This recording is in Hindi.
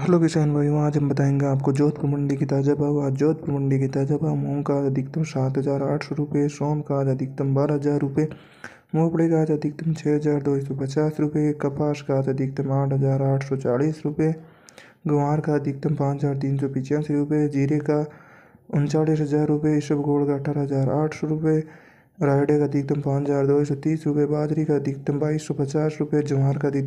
हेलो किसान भाइयों आज हम बताएंगे आपको जोधपुर मंडी की ताज़ा भाव आज जोधपुर मंडी की ताज़ा भाव मूंग का आज अधिकतम सात हज़ार आठ सौ रुपये सोम का आज अधिकतम बारह हज़ार रुपये मोपड़े का आज अधिकतम छः हज़ार दो सौ पचास रुपये कपास का आज अधिकतम आठ हज़ार आठ सौ चालीस रुपये गुवार का अधिकतम पाँच हज़ार तीन सौ पचासी रुपये जीरे का उनचालीस हज़ार रुपये गोल का अठारह हज़ार आठ सौ रुपये रायडे का अधिकतम पाँच हज़ार दो सौ तीस रुपये बाजरी का अधिकतम बाईस सौ पचास रुपये ज्वार का